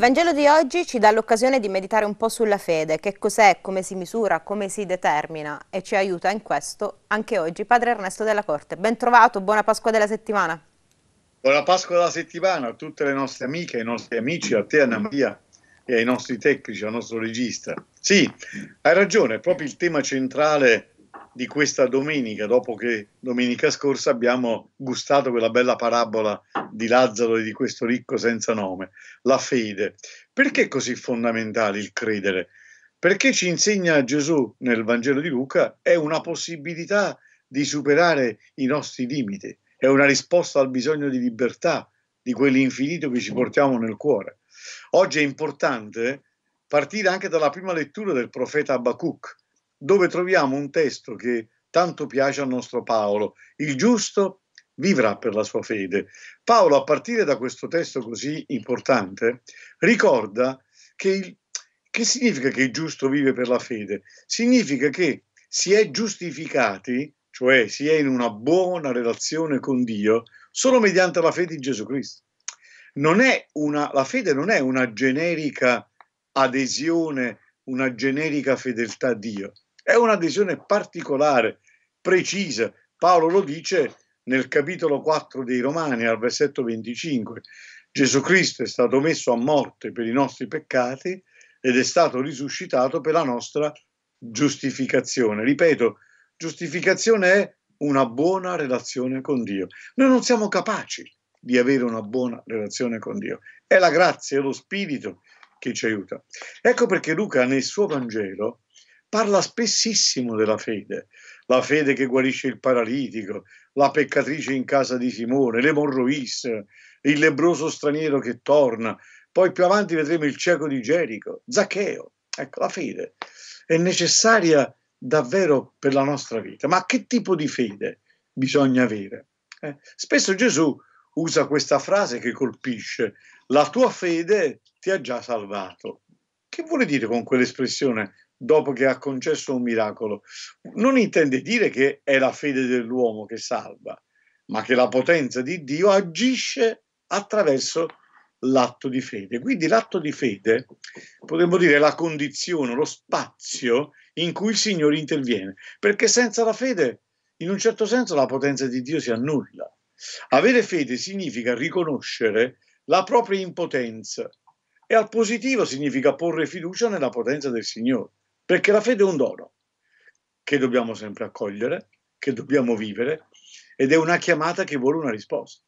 Il Vangelo di oggi ci dà l'occasione di meditare un po' sulla fede, che cos'è, come si misura, come si determina e ci aiuta in questo anche oggi Padre Ernesto della Corte. Bentrovato, buona Pasqua della settimana. Buona Pasqua della settimana a tutte le nostre amiche, ai nostri amici, a te Anna Maria e ai nostri tecnici, al nostro regista. Sì, hai ragione, è proprio il tema centrale di questa domenica, dopo che domenica scorsa abbiamo gustato quella bella parabola di Lazzaro e di questo ricco senza nome, la fede. Perché è così fondamentale il credere? Perché ci insegna Gesù nel Vangelo di Luca è una possibilità di superare i nostri limiti, è una risposta al bisogno di libertà, di quell'infinito che ci portiamo nel cuore. Oggi è importante partire anche dalla prima lettura del profeta Abacuc, dove troviamo un testo che tanto piace al nostro Paolo, il giusto vivrà per la sua fede. Paolo, a partire da questo testo così importante, ricorda che, il, che significa che il giusto vive per la fede? Significa che si è giustificati, cioè si è in una buona relazione con Dio, solo mediante la fede in Gesù Cristo. Una, la fede non è una generica adesione, una generica fedeltà a Dio, è un'adesione particolare, precisa. Paolo lo dice nel capitolo 4 dei Romani, al versetto 25. Gesù Cristo è stato messo a morte per i nostri peccati ed è stato risuscitato per la nostra giustificazione. Ripeto, giustificazione è una buona relazione con Dio. Noi non siamo capaci di avere una buona relazione con Dio. È la grazia, è lo Spirito che ci aiuta. Ecco perché Luca nel suo Vangelo parla spessissimo della fede, la fede che guarisce il paralitico, la peccatrice in casa di Simone, l'emorrois, il lebroso straniero che torna, poi più avanti vedremo il cieco di Gerico, Zaccheo. Ecco, la fede è necessaria davvero per la nostra vita, ma che tipo di fede bisogna avere? Eh? Spesso Gesù usa questa frase che colpisce, la tua fede ti ha già salvato. Che vuole dire con quell'espressione dopo che ha concesso un miracolo. Non intende dire che è la fede dell'uomo che salva, ma che la potenza di Dio agisce attraverso l'atto di fede. Quindi l'atto di fede potremmo dire è la condizione, lo spazio in cui il Signore interviene, perché senza la fede, in un certo senso, la potenza di Dio si annulla. Avere fede significa riconoscere la propria impotenza e al positivo significa porre fiducia nella potenza del Signore perché la fede è un dono che dobbiamo sempre accogliere, che dobbiamo vivere ed è una chiamata che vuole una risposta.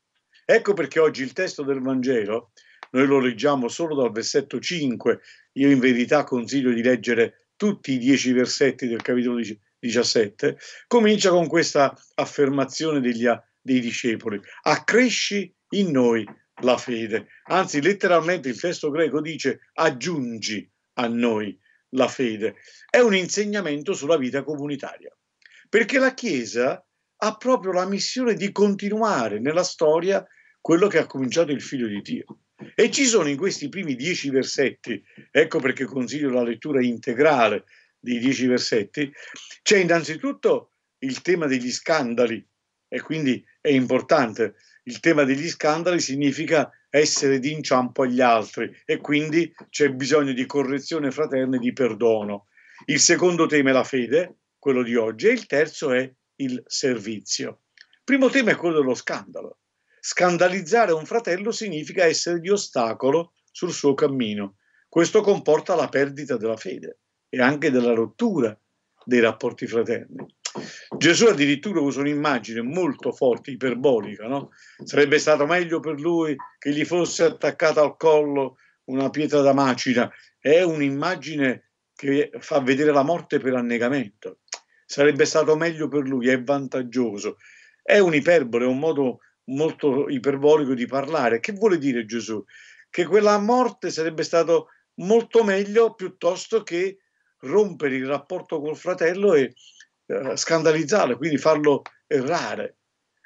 Ecco perché oggi il testo del Vangelo, noi lo leggiamo solo dal versetto 5, io in verità consiglio di leggere tutti i dieci versetti del capitolo 17, comincia con questa affermazione degli, dei discepoli, accresci in noi la fede. Anzi, letteralmente il testo greco dice aggiungi a noi la fede, è un insegnamento sulla vita comunitaria, perché la Chiesa ha proprio la missione di continuare nella storia quello che ha cominciato il figlio di Dio. E ci sono in questi primi dieci versetti, ecco perché consiglio la lettura integrale dei dieci versetti, c'è innanzitutto il tema degli scandali e quindi è importante. Il tema degli scandali significa essere d'inciampo agli altri e quindi c'è bisogno di correzione fraterna e di perdono. Il secondo tema è la fede, quello di oggi, e il terzo è il servizio. Il primo tema è quello dello scandalo. Scandalizzare un fratello significa essere di ostacolo sul suo cammino. Questo comporta la perdita della fede e anche della rottura dei rapporti fraterni. Gesù addirittura usa un'immagine molto forte, iperbolica, no? Sarebbe stato meglio per lui che gli fosse attaccata al collo una pietra da macina. È un'immagine che fa vedere la morte per annegamento. Sarebbe stato meglio per lui, è vantaggioso. È un'iperbole, è un modo molto iperbolico di parlare. Che vuole dire Gesù? Che quella morte sarebbe stato molto meglio piuttosto che rompere il rapporto col fratello e eh, scandalizzarlo, quindi farlo errare.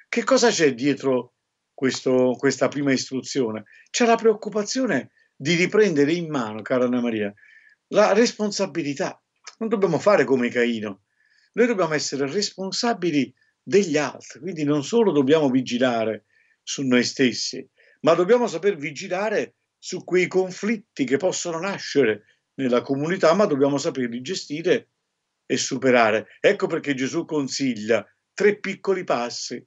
Che cosa c'è dietro questo, questa prima istruzione? C'è la preoccupazione di riprendere in mano, cara Anna Maria, la responsabilità. Non dobbiamo fare come Caino, noi dobbiamo essere responsabili degli altri, quindi non solo dobbiamo vigilare su noi stessi, ma dobbiamo saper vigilare su quei conflitti che possono nascere nella comunità, ma dobbiamo saperli gestire e superare. Ecco perché Gesù consiglia tre piccoli passi.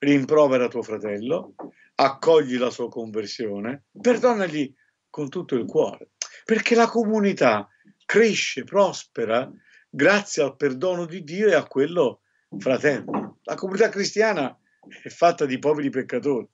Rimprovera tuo fratello, accogli la sua conversione, perdonagli con tutto il cuore, perché la comunità cresce, prospera grazie al perdono di Dio e a quello fratello. La comunità cristiana è fatta di poveri peccatori.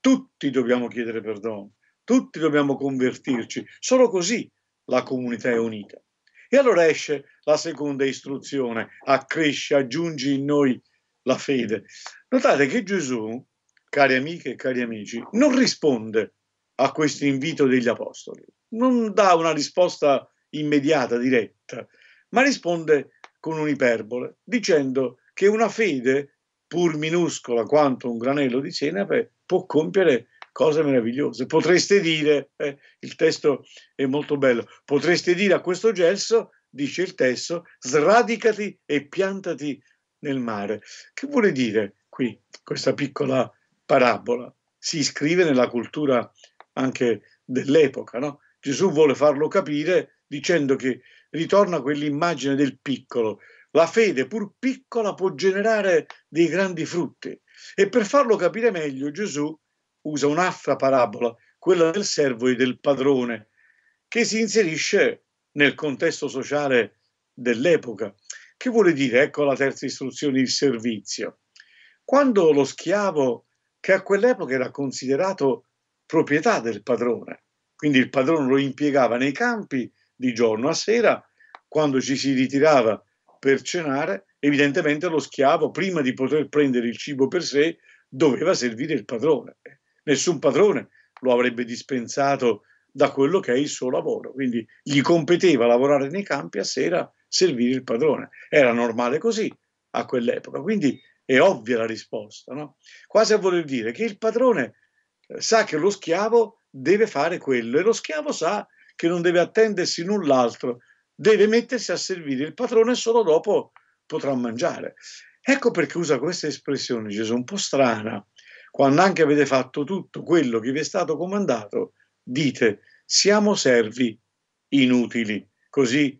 Tutti dobbiamo chiedere perdono, tutti dobbiamo convertirci. Solo così la comunità è unita. E allora esce la seconda istruzione, accresce, aggiungi in noi la fede. Notate che Gesù, cari amiche e cari amici, non risponde a questo invito degli apostoli, non dà una risposta immediata, diretta, ma risponde con un'iperbole, dicendo che una fede, pur minuscola quanto un granello di senape, può compiere cose meravigliose. Potreste dire, eh, il testo è molto bello, potreste dire a questo gelso, dice il testo, sradicati e piantati nel mare. Che vuole dire qui questa piccola parabola? Si iscrive nella cultura anche dell'epoca, no? Gesù vuole farlo capire dicendo che ritorna quell'immagine del piccolo. La fede, pur piccola, può generare dei grandi frutti. E per farlo capire meglio, Gesù usa un'altra parabola, quella del servo e del padrone, che si inserisce nel contesto sociale dell'epoca. Che vuole dire, ecco la terza istruzione, il servizio. Quando lo schiavo, che a quell'epoca era considerato proprietà del padrone, quindi il padrone lo impiegava nei campi di giorno a sera, quando ci si ritirava per cenare, evidentemente lo schiavo, prima di poter prendere il cibo per sé, doveva servire il padrone nessun padrone lo avrebbe dispensato da quello che è il suo lavoro, quindi gli competeva lavorare nei campi a sera servire il padrone. Era normale così a quell'epoca, quindi è ovvia la risposta, no? quasi a voler dire che il padrone eh, sa che lo schiavo deve fare quello e lo schiavo sa che non deve attendersi null'altro, deve mettersi a servire il padrone e solo dopo potrà mangiare. Ecco perché usa questa espressione, Gesù, un po' strana, quando anche avete fatto tutto quello che vi è stato comandato, dite siamo servi inutili, così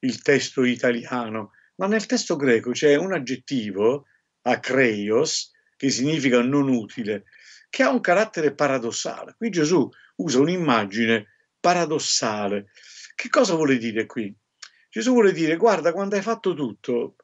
il testo italiano. Ma nel testo greco c'è un aggettivo, acreios, che significa non utile, che ha un carattere paradossale. Qui Gesù usa un'immagine paradossale. Che cosa vuole dire qui? Gesù vuole dire, guarda, quando hai fatto tutto,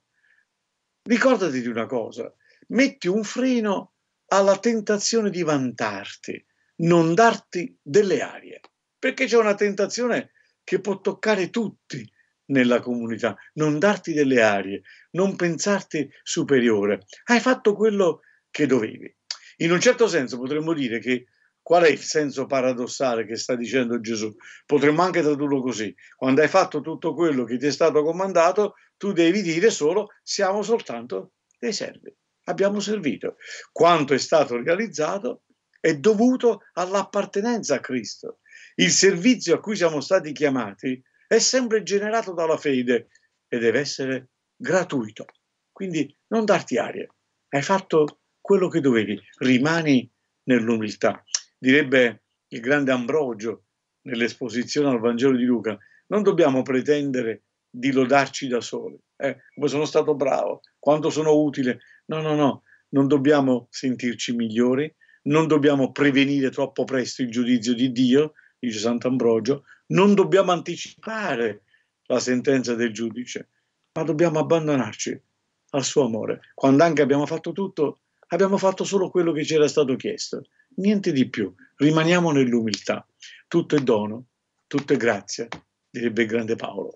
ricordati di una cosa, metti un freno alla tentazione di vantarti, non darti delle arie, perché c'è una tentazione che può toccare tutti nella comunità, non darti delle arie, non pensarti superiore. Hai fatto quello che dovevi. In un certo senso potremmo dire che qual è il senso paradossale che sta dicendo Gesù? Potremmo anche tradurlo così. Quando hai fatto tutto quello che ti è stato comandato, tu devi dire solo siamo soltanto dei servi abbiamo servito. Quanto è stato realizzato è dovuto all'appartenenza a Cristo. Il servizio a cui siamo stati chiamati è sempre generato dalla fede e deve essere gratuito. Quindi non darti aria, hai fatto quello che dovevi, rimani nell'umiltà. Direbbe il grande Ambrogio nell'esposizione al Vangelo di Luca, non dobbiamo pretendere di lodarci da soli. Eh, come sono stato bravo, quanto sono utile. No, no, no, non dobbiamo sentirci migliori, non dobbiamo prevenire troppo presto il giudizio di Dio, dice Sant'Ambrogio, non dobbiamo anticipare la sentenza del giudice, ma dobbiamo abbandonarci al suo amore. Quando anche abbiamo fatto tutto, abbiamo fatto solo quello che ci era stato chiesto, niente di più, rimaniamo nell'umiltà. Tutto è dono, tutto è grazia, direbbe il grande Paolo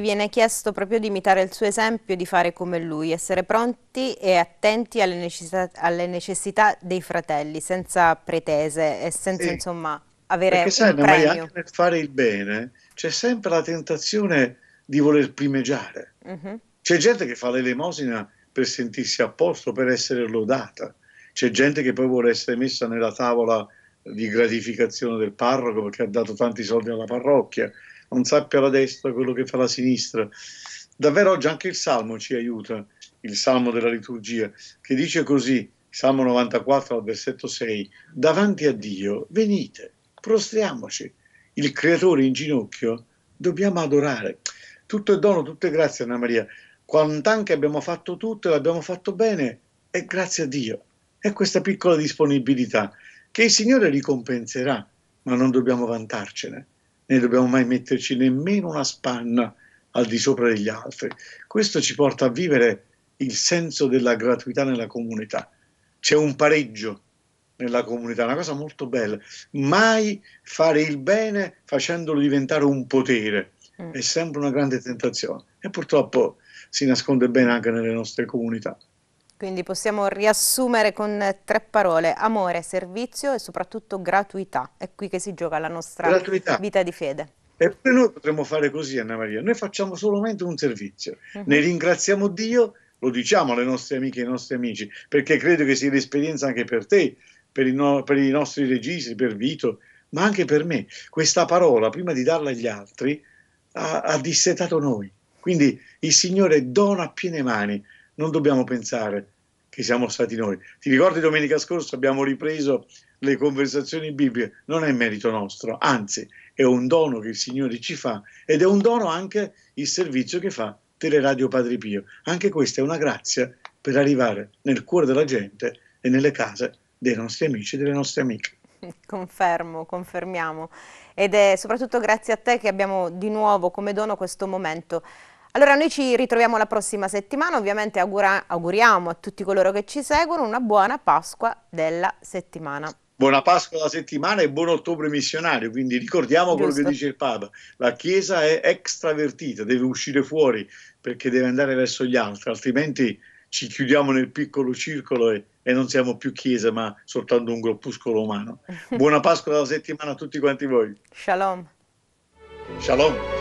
viene chiesto proprio di imitare il suo esempio, di fare come lui, essere pronti e attenti alle necessità, alle necessità dei fratelli, senza pretese e senza e insomma avere perché sai, un Maria, anche nel fare il bene c'è sempre la tentazione di voler primeggiare. Uh mhm. -huh. C'è gente che fa l'elemosina per sentirsi a posto, per essere lodata. C'è gente che poi vuole essere messa nella tavola di gratificazione del parroco perché ha dato tanti soldi alla parrocchia non sappia la destra quello che fa la sinistra. Davvero oggi anche il Salmo ci aiuta, il Salmo della liturgia, che dice così, Salmo 94 al versetto 6, davanti a Dio venite, prostriamoci, il Creatore in ginocchio dobbiamo adorare. Tutto è dono, tutto è grazia, Anna Maria. Quant'anche abbiamo fatto tutto e l'abbiamo fatto bene, è grazie a Dio. È questa piccola disponibilità che il Signore ricompenserà, ma non dobbiamo vantarcene né dobbiamo mai metterci nemmeno una spanna al di sopra degli altri. Questo ci porta a vivere il senso della gratuità nella comunità. C'è un pareggio nella comunità, una cosa molto bella. Mai fare il bene facendolo diventare un potere. Mm. È sempre una grande tentazione e purtroppo si nasconde bene anche nelle nostre comunità. Quindi possiamo riassumere con eh, tre parole, amore, servizio e soprattutto gratuità. È qui che si gioca la nostra gratuità. vita di fede. Eppure noi potremmo fare così, Anna Maria, noi facciamo solamente un servizio, uh mhm. -huh. ne ringraziamo Dio, lo diciamo alle nostre amiche e ai nostri amici, perché credo che sia l'esperienza anche per te, per i, no per i nostri registi, per Vito, ma anche per me. Questa parola, prima di darla agli altri, ha, ha dissetato noi. Quindi il Signore dona a piene mani non dobbiamo pensare che siamo stati noi. Ti ricordi domenica scorsa abbiamo ripreso le conversazioni bibliche, non è merito nostro, anzi è un dono che il Signore ci fa ed è un dono anche il servizio che fa Teleradio Padre Pio. Anche questa è una grazia per arrivare nel cuore della gente e nelle case dei nostri amici e delle nostre amiche. Confermo, confermiamo. Ed è soprattutto grazie a te che abbiamo di nuovo come dono questo momento allora noi ci ritroviamo la prossima settimana, ovviamente augura, auguriamo a tutti coloro che ci seguono una buona Pasqua della settimana. Buona Pasqua della settimana e buon ottobre missionario, quindi ricordiamo Giusto. quello che dice il Papa, la Chiesa è extravertita, deve uscire fuori perché deve andare verso gli altri, altrimenti ci chiudiamo nel piccolo circolo e, e non siamo più Chiesa ma soltanto un gruppuscolo umano. Buona Pasqua della settimana a tutti quanti voi. Shalom. Shalom.